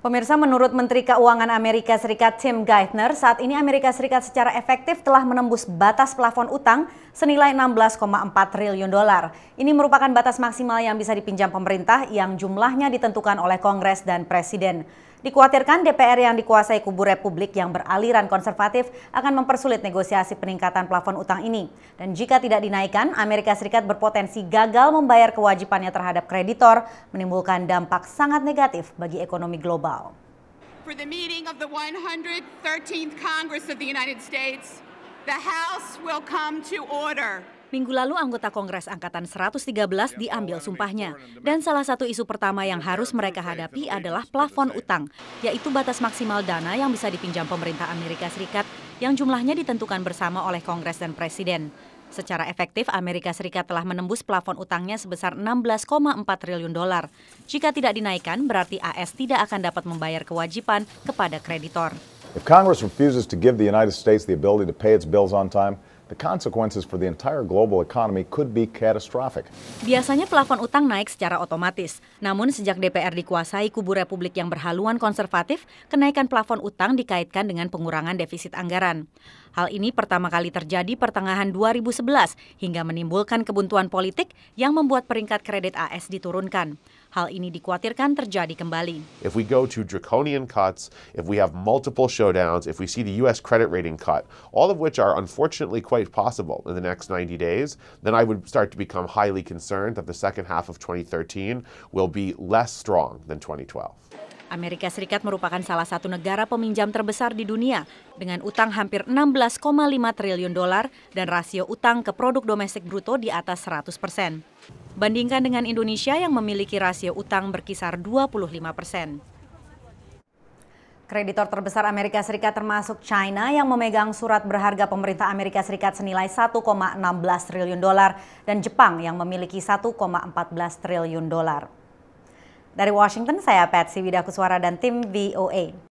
Pemirsa, menurut Menteri Keuangan Amerika Serikat Tim Geithner, saat ini Amerika Serikat secara efektif telah menembus batas plafon utang senilai 16,4 triliun dolar. Ini merupakan batas maksimal yang bisa dipinjam pemerintah yang jumlahnya ditentukan oleh Kongres dan Presiden. Dikuatirkan DPR yang dikuasai kubu Republik yang beraliran konservatif akan mempersulit negosiasi peningkatan plafon utang ini. Dan jika tidak dinaikkan, Amerika Serikat berpotensi gagal membayar kewajibannya terhadap kreditor, menimbulkan dampak sangat negatif bagi ekonomi global. For the meeting of the 113th Congress of the United States, the House will come to order. Minggu lalu anggota Kongres Angkatan 113 diambil oh, sumpahnya. Dan salah satu isu pertama yang harus mereka hadapi adalah plafon utang, yaitu batas maksimal dana yang bisa dipinjam pemerintah Amerika Serikat yang jumlahnya ditentukan bersama oleh Kongres dan Presiden. Secara efektif, Amerika Serikat telah menembus plafon utangnya sebesar 16,4 triliun dolar. Jika tidak dinaikkan, berarti AS tidak akan dapat membayar kewajiban kepada kreditor. If Congress refuses to give the United States the ability to pay its bills on time, The consequences for the entire global economy could be catastrophic. Biasanya plafon utang naik secara otomatis. Namun sejak DPR dikuasai kubu republik yang berhaluan konservatif, kenaikan plafon utang dikaitkan dengan pengurangan defisit anggaran. Hal ini pertama kali terjadi pertengahan 2011 hingga menimbulkan kebuntuan politik yang membuat peringkat kredit AS diturunkan. Hal ini dikhawatirkan terjadi kembali. If we go to draconian cuts, if we have multiple showdowns, if we see the US credit rating cut, all of which are unfortunately quite possible in the next 90 days, then I would start to become highly concerned that the second half of 2013 will be less strong than 2012. Amerika Serikat merupakan salah satu negara peminjam terbesar di dunia dengan utang hampir 16,5 triliun dolar dan rasio utang ke produk domestik bruto di atas 100 persen. Bandingkan dengan Indonesia yang memiliki rasio utang berkisar 25 persen. Kreditor terbesar Amerika Serikat termasuk China yang memegang surat berharga pemerintah Amerika Serikat senilai 1,16 triliun dolar dan Jepang yang memiliki 1,14 triliun dolar. Dari Washington, saya Patsy Widakuswara dan tim VOA.